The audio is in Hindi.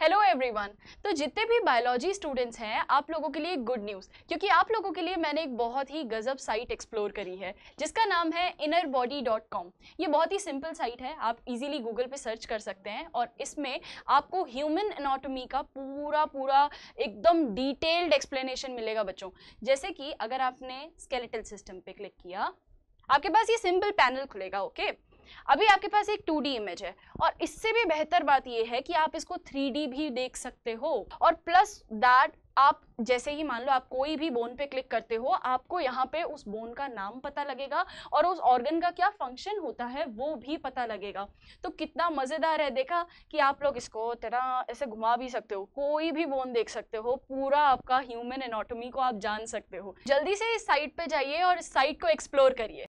हेलो एवरीवन तो जितने भी बायोलॉजी स्टूडेंट्स हैं आप लोगों के लिए गुड न्यूज़ क्योंकि आप लोगों के लिए मैंने एक बहुत ही गजब साइट एक्सप्लोर करी है जिसका नाम है innerbody.com ये बहुत ही सिंपल साइट है आप इजीली गूगल पे सर्च कर सकते हैं और इसमें आपको ह्यूमन एनाटॉमी का पूरा पूरा एकदम डिटेल्ड एक्सप्लेनेशन मिलेगा बच्चों जैसे कि अगर आपने स्केलेटल सिस्टम पे क्लिक किया आपके पास ये सिंपल पैनल खुलेगा ओके okay? अभी आपके पास एक 2D इमेज है और इससे भी बेहतर बात यह है कि आप इसको 3D भी देख सकते हो और प्लस दैट आप जैसे ही मान लो आप कोई भी बोन पे क्लिक करते हो आपको यहाँ पे उस बोन का नाम पता लगेगा और उस ऑर्गन का क्या फंक्शन होता है वो भी पता लगेगा तो कितना मज़ेदार है देखा कि आप लोग इसको तरह ऐसे घुमा भी सकते हो कोई भी बोन देख सकते हो पूरा आपका ह्यूमन एनाटॉमी को आप जान सकते हो जल्दी से इस साइट पर जाइए और इस साइट को एक्सप्लोर करिए